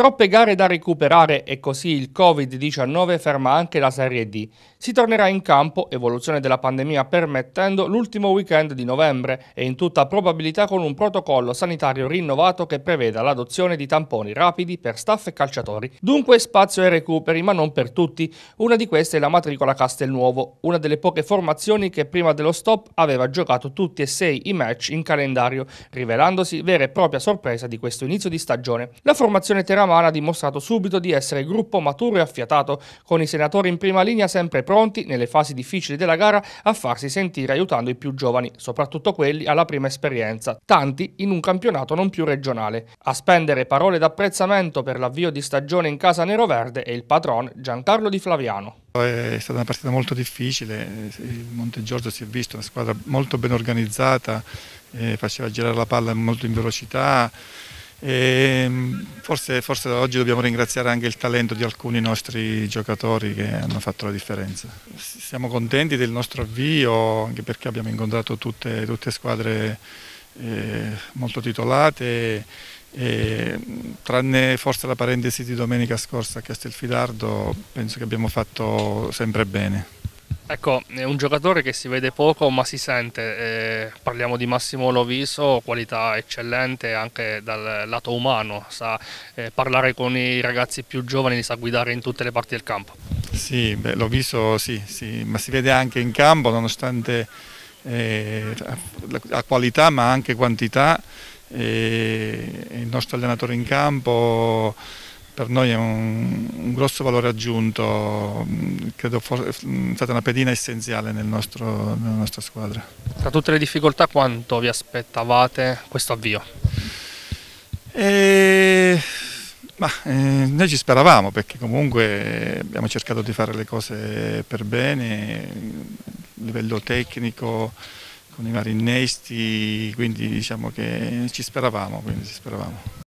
Troppe gare da recuperare e così il Covid-19 ferma anche la Serie D si tornerà in campo, evoluzione della pandemia permettendo, l'ultimo weekend di novembre e in tutta probabilità con un protocollo sanitario rinnovato che preveda l'adozione di tamponi rapidi per staff e calciatori. Dunque spazio ai recuperi, ma non per tutti. Una di queste è la matricola Castelnuovo, una delle poche formazioni che prima dello stop aveva giocato tutti e sei i match in calendario, rivelandosi vera e propria sorpresa di questo inizio di stagione. La formazione teramana ha dimostrato subito di essere gruppo maturo e affiatato, con i senatori in prima linea sempre pronti nelle fasi difficili della gara a farsi sentire aiutando i più giovani, soprattutto quelli alla prima esperienza, tanti in un campionato non più regionale. A spendere parole d'apprezzamento per l'avvio di stagione in casa neroverde è il patron Giancarlo Di Flaviano. Eh, è stata una partita molto difficile, eh, il Monte Giorgio si è visto, una squadra molto ben organizzata, eh, faceva girare la palla molto in velocità, Ehm, forse, forse, oggi dobbiamo ringraziare anche il talento di alcuni nostri giocatori che hanno fatto la differenza. Siamo contenti del nostro avvio anche perché abbiamo incontrato tutte, tutte squadre eh, molto titolate, eh, tranne forse la parentesi di domenica scorsa a Castelfidardo penso che abbiamo fatto sempre bene. Ecco, è un giocatore che si vede poco ma si sente, eh, parliamo di Massimo Loviso, qualità eccellente anche dal lato umano, sa eh, parlare con i ragazzi più giovani, li sa guidare in tutte le parti del campo. Sì, beh, Loviso sì, sì, ma si vede anche in campo nonostante eh, la qualità ma anche quantità, eh, il nostro allenatore in campo per noi è un, un grosso valore aggiunto, mm, credo for, è mm, stata una pedina essenziale nel nostro, nella nostra squadra. Tra tutte le difficoltà quanto vi aspettavate questo avvio? E... Ma, eh, noi ci speravamo perché comunque abbiamo cercato di fare le cose per bene, a livello tecnico, con i vari innesti, quindi diciamo che ci speravamo. Quindi ci speravamo.